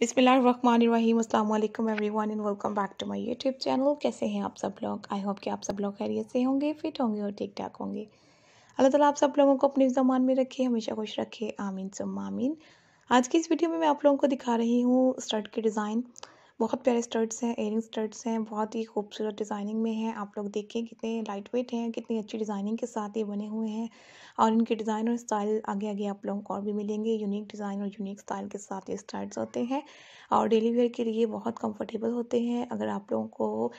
बिसमीम अल्लाम everyone and welcome back to my YouTube channel कैसे हैं आप सब लोग आई होप कि आप सब लोग खैरियत से होंगे फिट होंगे और ठीक ठाक होंगे अल्लाह ताला आप सब लोगों को अपने जमान में रखे हमेशा खुश रखे आमीन सुम आमीन आज की इस वीडियो में मैं आप लोगों को दिखा रही हूँ स्टर्ट के डिज़ाइन बहुत प्यारे स्टर्ट्स हैं एयरिंग स्टर्ट्स हैं बहुत ही खूबसूरत डिज़ाइनिंग में हैं आप लोग देखें कितने लाइट वेट हैं कितनी अच्छी डिज़ाइनिंग के साथ ये बने हुए हैं और इनके डिज़ाइन और स्टाइल आगे आगे आप लोगों को और भी मिलेंगे यूनिक डिज़ाइन और यूनिक स्टाइल के साथ ये स्टर्ट्स होते हैं और डेली वेयर के लिए बहुत कम्फर्टेबल होते हैं अगर आप लोगों को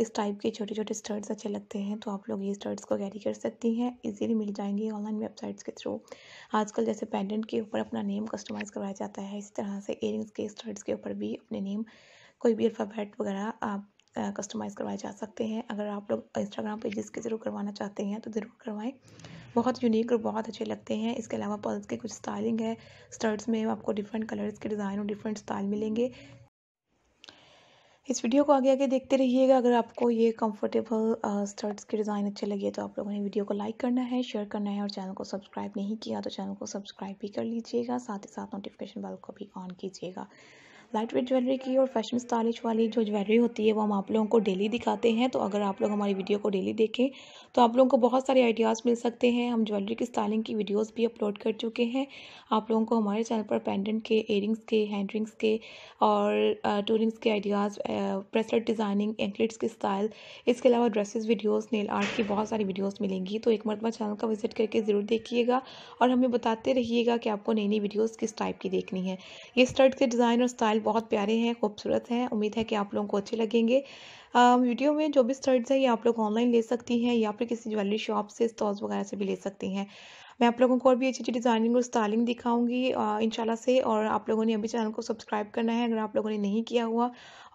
इस टाइप के छोटे छोटे स्टर्ट्स अच्छे लगते हैं तो आप लोग ये स्टर्ट्स को कैरी कर सकती हैं ईजिली मिल जाएंगे ऑनलाइन वेबसाइट्स के थ्रू आजकल जैसे पेंडेंट के ऊपर अपना नेम कस्टमाइज़ करवाया जाता है इसी तरह से एयरिंग्स के स्टर्ट्स के ऊपर भी अपने नेम कोई भी अल्फ़ाबेट वगैरह आप कस्टमाइज़ करवाए जा सकते हैं अगर आप लोग इंस्टाग्राम पेजेस के ज़रूर करवाना चाहते हैं तो ज़रूर करवाएं बहुत यूनिक और बहुत अच्छे लगते हैं इसके अलावा पर्ल्स के कुछ स्टाइलिंग है स्टर्ट्स में आपको डिफरेंट कलर्स के डिज़ाइन और डिफरेंट स्टाइल मिलेंगे इस वीडियो को आगे आगे देखते रहिएगा अगर आपको ये कंफर्टेबल स्टर्ट्स के डिज़ाइन अच्छे लगे तो आप लोगों ने वीडियो को लाइक करना है शेयर करना है और चैनल को सब्सक्राइब नहीं किया तो चैनल को सब्सक्राइब भी कर लीजिएगा साथ ही साथ नोटिफिकेशन बेल को भी ऑन कीजिएगा लाइट वेट ज्वेलरी की और फैशन स्टाइलिश वाली जो ज्वेलरी होती है वो हम आप लोगों को डेली दिखाते हैं तो अगर आप लोग हमारी वीडियो को डेली देखें तो आप लोगों को बहुत सारे आइडियाज़ मिल सकते हैं हम ज्वेलरी की स्टाइलिंग की वीडियोज़ भी अपलोड कर चुके हैं आप लोगों को हमारे चैनल पर पेंडेंट के एयरिंग्स के हैंड रिंग्स के और टूरिंग्स के आइडियाज़ ब्रेसलेट डिज़ाइनिंग एंकलेट्स के स्टाइल इसके अलावा ड्रेसेज वीडियोज़ नेल आर्ट की बहुत सारी वीडियोज़ मिलेंगी तो एक मरतबा चैनल का विजिट करके ज़रूर देखिएगा और हमें बताते रहिएगा कि आपको नई नई वीडियोज़ किस टाइप की देखनी है ये स्टर्ट के डिज़ाइन और स्टाइल स्टाइल बहुत प्यारे हैं खूबसूरत हैं उम्मीद है कि आप लोगों को अच्छे लगेंगे आ, वीडियो में जो भी स्टर्ट्स हैं ये आप लोग ऑनलाइन ले सकती हैं या फिर किसी ज्वेलरी शॉप से स्टॉल्स वगैरह से भी ले सकती हैं मैं आप लोगों को और भी अच्छी अच्छी डिज़ाइनिंग और स्टाइलिंग दिखाऊंगी इंशाल्लाह से और आप लोगों ने अभी चैनल को सब्सक्राइब करना है अगर आप लोगों ने नहीं किया हुआ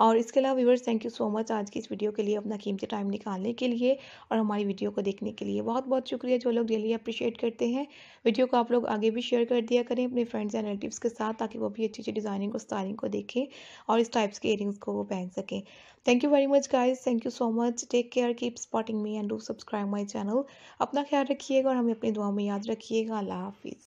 और इसके अलावा viewers thank you so much आज की इस वीडियो के लिए अपना कीमती टाइम निकालने के लिए और हमारी वीडियो को देखने के लिए बहुत बहुत शुक्रिया जो लोग डेली अप्रिशिएट करते हैं वीडियो को आप लोग आगे भी शेयर कर दिया करें अपने फ्रेंड्स एंड रिलेटिव के साथ ताकि वो भी अच्छी अच्छी डिज़ाइनिंग और स्टाइलिंग को देखें और इस टाइप्स के इयरिंग्स को वो पहन सकें thank you very much guys thank you so much take care keep supporting me and do subscribe my channel अपना ख्याल रखिएगा और हमें अपनी दुआ में याद रखिएगा अल्लाह हाफिज़